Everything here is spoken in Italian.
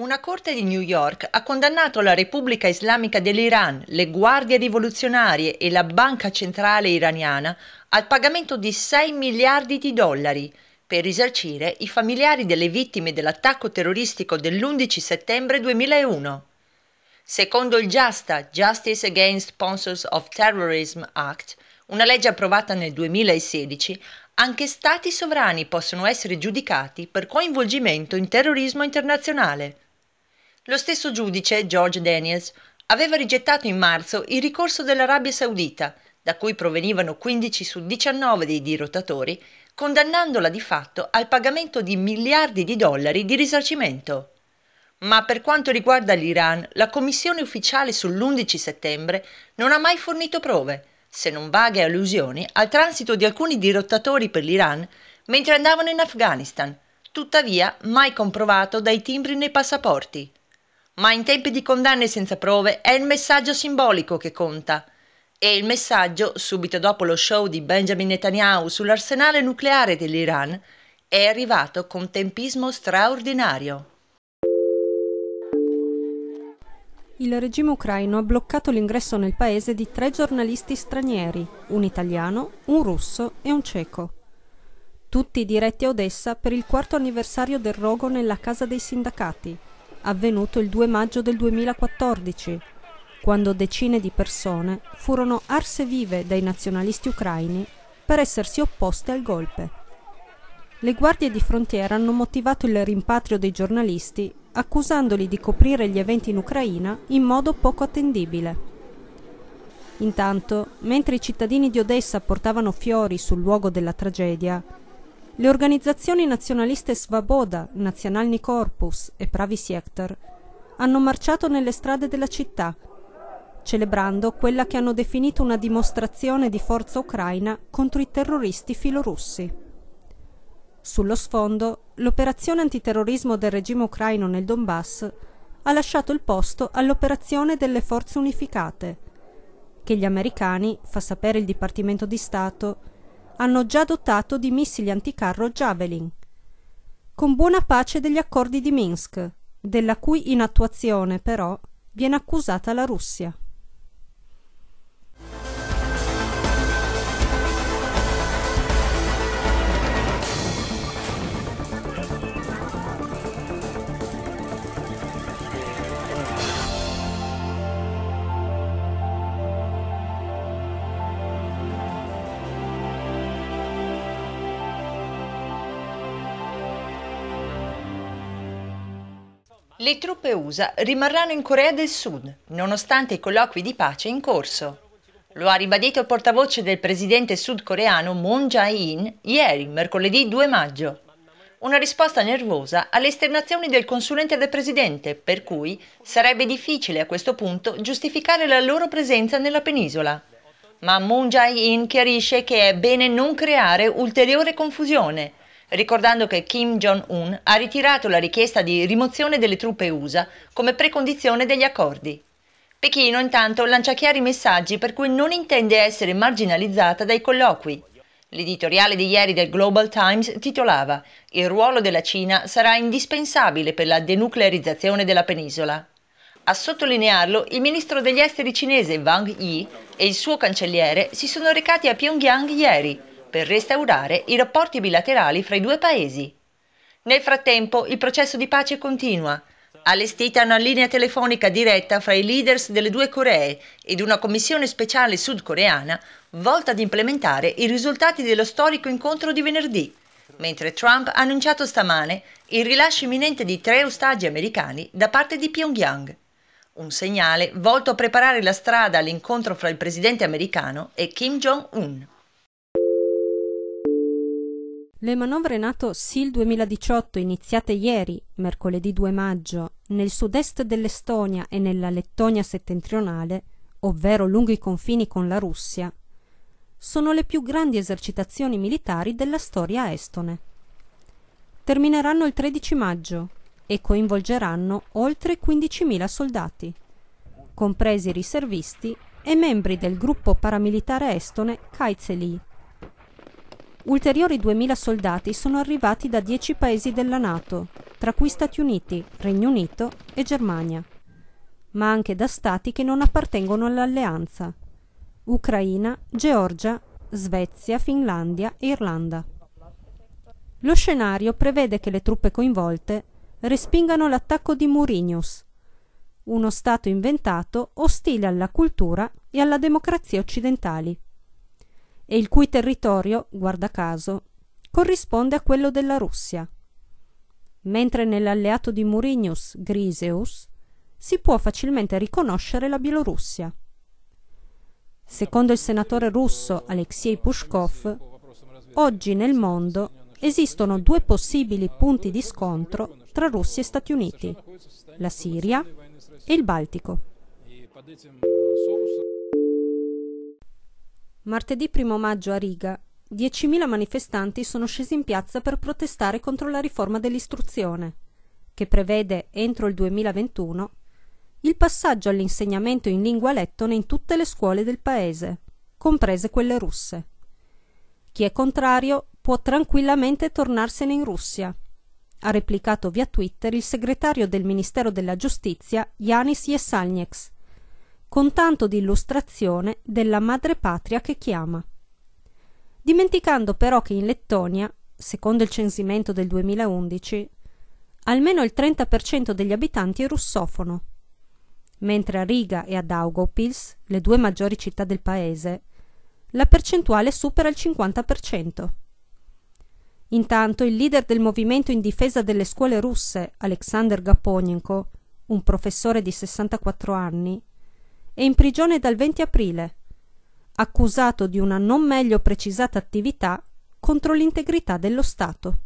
Una corte di New York ha condannato la Repubblica Islamica dell'Iran, le guardie rivoluzionarie e la Banca Centrale Iraniana al pagamento di 6 miliardi di dollari per risarcire i familiari delle vittime dell'attacco terroristico dell'11 settembre 2001. Secondo il JASTA, Justice Against Sponsors of Terrorism Act, una legge approvata nel 2016, anche stati sovrani possono essere giudicati per coinvolgimento in terrorismo internazionale. Lo stesso giudice, George Daniels, aveva rigettato in marzo il ricorso dell'Arabia Saudita, da cui provenivano 15 su 19 dei dirottatori, condannandola di fatto al pagamento di miliardi di dollari di risarcimento. Ma per quanto riguarda l'Iran, la commissione ufficiale sull'11 settembre non ha mai fornito prove, se non vaghe allusioni al transito di alcuni dirottatori per l'Iran mentre andavano in Afghanistan, tuttavia mai comprovato dai timbri nei passaporti ma in tempi di condanne senza prove è il messaggio simbolico che conta. E il messaggio, subito dopo lo show di Benjamin Netanyahu sull'arsenale nucleare dell'Iran, è arrivato con tempismo straordinario. Il regime ucraino ha bloccato l'ingresso nel paese di tre giornalisti stranieri, un italiano, un russo e un ceco. Tutti diretti a Odessa per il quarto anniversario del rogo nella casa dei sindacati, avvenuto il 2 maggio del 2014, quando decine di persone furono arse vive dai nazionalisti ucraini per essersi opposte al golpe. Le guardie di frontiera hanno motivato il rimpatrio dei giornalisti accusandoli di coprire gli eventi in Ucraina in modo poco attendibile. Intanto, mentre i cittadini di Odessa portavano fiori sul luogo della tragedia, le organizzazioni nazionaliste Svoboda, Nazionalni Corpus e Pravi Sector hanno marciato nelle strade della città, celebrando quella che hanno definito una dimostrazione di forza ucraina contro i terroristi filorussi. Sullo sfondo, l'operazione antiterrorismo del regime ucraino nel Donbass ha lasciato il posto all'operazione delle forze unificate, che gli americani, fa sapere il Dipartimento di Stato, hanno già dotato di missili anticarro Javelin, con buona pace degli accordi di Minsk, della cui inattuazione però viene accusata la Russia. Le truppe USA rimarranno in Corea del Sud, nonostante i colloqui di pace in corso. Lo ha ribadito il portavoce del presidente sudcoreano Moon Jae-in ieri, mercoledì 2 maggio. Una risposta nervosa alle esternazioni del consulente del presidente, per cui sarebbe difficile a questo punto giustificare la loro presenza nella penisola. Ma Moon Jae-in chiarisce che è bene non creare ulteriore confusione ricordando che Kim Jong-un ha ritirato la richiesta di rimozione delle truppe USA come precondizione degli accordi. Pechino intanto lancia chiari messaggi per cui non intende essere marginalizzata dai colloqui. L'editoriale di ieri del Global Times titolava Il ruolo della Cina sarà indispensabile per la denuclearizzazione della penisola. A sottolinearlo, il ministro degli esteri cinese Wang Yi e il suo cancelliere si sono recati a Pyongyang ieri per restaurare i rapporti bilaterali fra i due paesi. Nel frattempo il processo di pace continua. Allestita una linea telefonica diretta fra i leaders delle due Coree ed una commissione speciale sudcoreana volta ad implementare i risultati dello storico incontro di venerdì, mentre Trump ha annunciato stamane il rilascio imminente di tre ostaggi americani da parte di Pyongyang. Un segnale volto a preparare la strada all'incontro fra il presidente americano e Kim Jong-un. Le manovre NATO SIL 2018 iniziate ieri, mercoledì 2 maggio, nel sud-est dell'Estonia e nella Lettonia settentrionale, ovvero lungo i confini con la Russia, sono le più grandi esercitazioni militari della storia estone. Termineranno il 13 maggio e coinvolgeranno oltre 15.000 soldati, compresi riservisti e membri del gruppo paramilitare estone Kaitseli. Ulteriori 2.000 soldati sono arrivati da 10 paesi della Nato, tra cui Stati Uniti, Regno Unito e Germania, ma anche da stati che non appartengono all'alleanza. Ucraina, Georgia, Svezia, Finlandia e Irlanda. Lo scenario prevede che le truppe coinvolte respingano l'attacco di Murinius, uno Stato inventato ostile alla cultura e alla democrazia occidentali e il cui territorio, guarda caso, corrisponde a quello della Russia. Mentre nell'alleato di Murinius, Griseus, si può facilmente riconoscere la Bielorussia. Secondo il senatore russo Alexei Pushkov, oggi nel mondo esistono due possibili punti di scontro tra Russia e Stati Uniti, la Siria e il Baltico. Martedì 1 maggio a Riga 10.000 manifestanti sono scesi in piazza per protestare contro la riforma dell'istruzione, che prevede, entro il 2021, il passaggio all'insegnamento in lingua lettone in tutte le scuole del paese, comprese quelle russe. Chi è contrario può tranquillamente tornarsene in Russia, ha replicato via Twitter il segretario del Ministero della Giustizia Yanis Yesalnieks, con tanto di illustrazione della madrepatria che chiama. Dimenticando però che in Lettonia, secondo il censimento del 2011, almeno il 30% degli abitanti è russofono, mentre a Riga e a Daugopils, le due maggiori città del paese, la percentuale supera il 50%. Intanto il leader del movimento in difesa delle scuole russe, Alexander Gaponenko, un professore di 64 anni, è in prigione dal 20 aprile, accusato di una non meglio precisata attività contro l'integrità dello Stato.